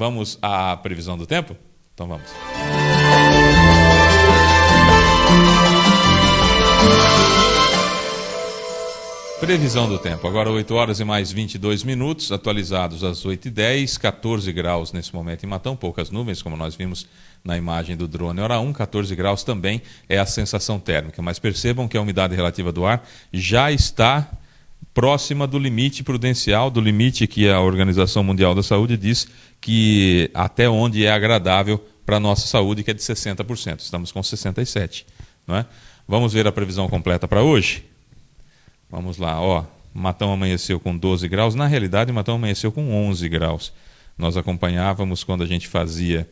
Vamos à previsão do tempo? Então vamos. Previsão do tempo. Agora 8 horas e mais 22 minutos, atualizados às 8h10, 14 graus nesse momento em Matão, poucas nuvens, como nós vimos na imagem do drone Hora 1, 14 graus também é a sensação térmica. Mas percebam que a umidade relativa do ar já está próxima do limite prudencial, do limite que a Organização Mundial da Saúde diz que até onde é agradável para a nossa saúde, que é de 60%. Estamos com 67%. Não é? Vamos ver a previsão completa para hoje? Vamos lá, ó. Matão amanheceu com 12 graus. Na realidade, Matão amanheceu com 11 graus. Nós acompanhávamos quando a gente fazia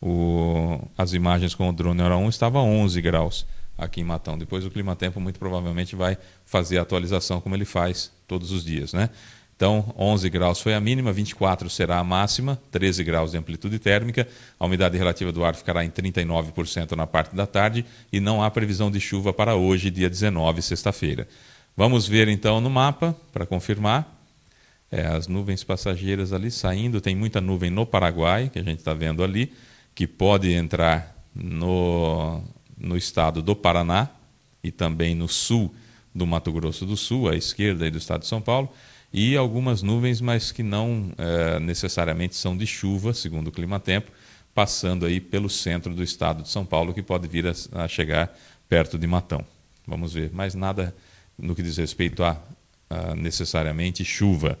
o... as imagens com o drone Hora 1, estava 11 graus aqui em Matão. Depois o Clima Tempo muito provavelmente vai fazer a atualização como ele faz todos os dias, né? Então, 11 graus foi a mínima, 24 será a máxima, 13 graus de amplitude térmica, a umidade relativa do ar ficará em 39% na parte da tarde e não há previsão de chuva para hoje, dia 19, sexta-feira. Vamos ver então no mapa para confirmar. É, as nuvens passageiras ali saindo, tem muita nuvem no Paraguai, que a gente está vendo ali, que pode entrar no, estado do Paraná e também no sul do Mato Grosso do Sul, à esquerda do estado de São Paulo, e algumas nuvens, mas que não é, necessariamente são de chuva, segundo o Climatempo, passando aí pelo centro do estado de São Paulo, que pode vir a, a chegar perto de Matão. Vamos ver, mas nada no que diz respeito a, a necessariamente chuva.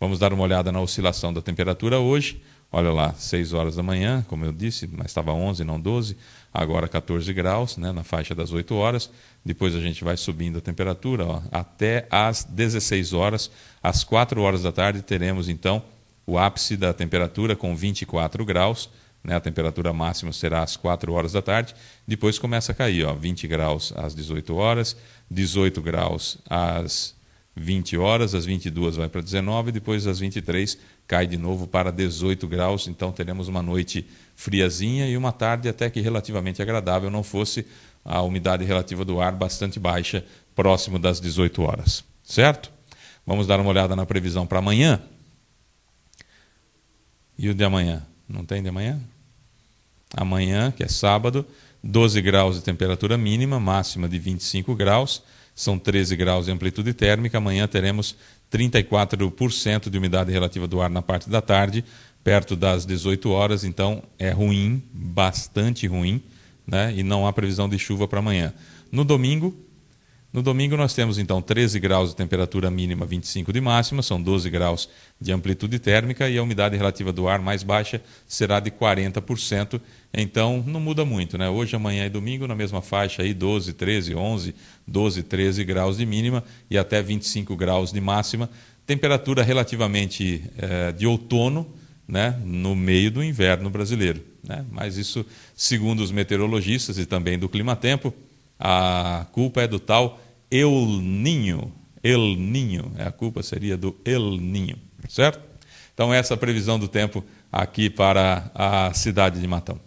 Vamos dar uma olhada na oscilação da temperatura hoje. Olha lá, 6 horas da manhã, como eu disse, mas estava 11, não 12, agora 14 graus, né, na faixa das 8 horas. Depois a gente vai subindo a temperatura ó, até às 16 horas. Às 4 horas da tarde teremos então o ápice da temperatura com 24 graus. Né, a temperatura máxima será às 4 horas da tarde. Depois começa a cair, ó, 20 graus às 18 horas, 18 graus às 20 horas, às 22 vai para 19, depois às 23 cai de novo para 18 graus, então teremos uma noite friazinha e uma tarde até que relativamente agradável, não fosse a umidade relativa do ar bastante baixa, próximo das 18 horas, certo? Vamos dar uma olhada na previsão para amanhã. E o de amanhã? Não tem de amanhã? Amanhã, que é sábado, 12 graus de temperatura mínima, máxima de 25 graus são 13 graus de amplitude térmica. Amanhã teremos 34% de umidade relativa do ar na parte da tarde, perto das 18 horas. Então é ruim, bastante ruim, né? e não há previsão de chuva para amanhã. No domingo, no domingo nós temos então 13 graus de temperatura mínima, 25 de máxima, são 12 graus de amplitude térmica e a umidade relativa do ar mais baixa será de 40%, então não muda muito, né? Hoje, amanhã e domingo na mesma faixa aí 12, 13, 11, 12, 13 graus de mínima e até 25 graus de máxima, temperatura relativamente eh, de outono, né, no meio do inverno brasileiro. Né? Mas isso, segundo os meteorologistas e também do Climatempo, a culpa é do tal El Ninho. El Ninho, é, a culpa seria do El Ninho, certo? Então, essa é a previsão do tempo aqui para a cidade de Matão.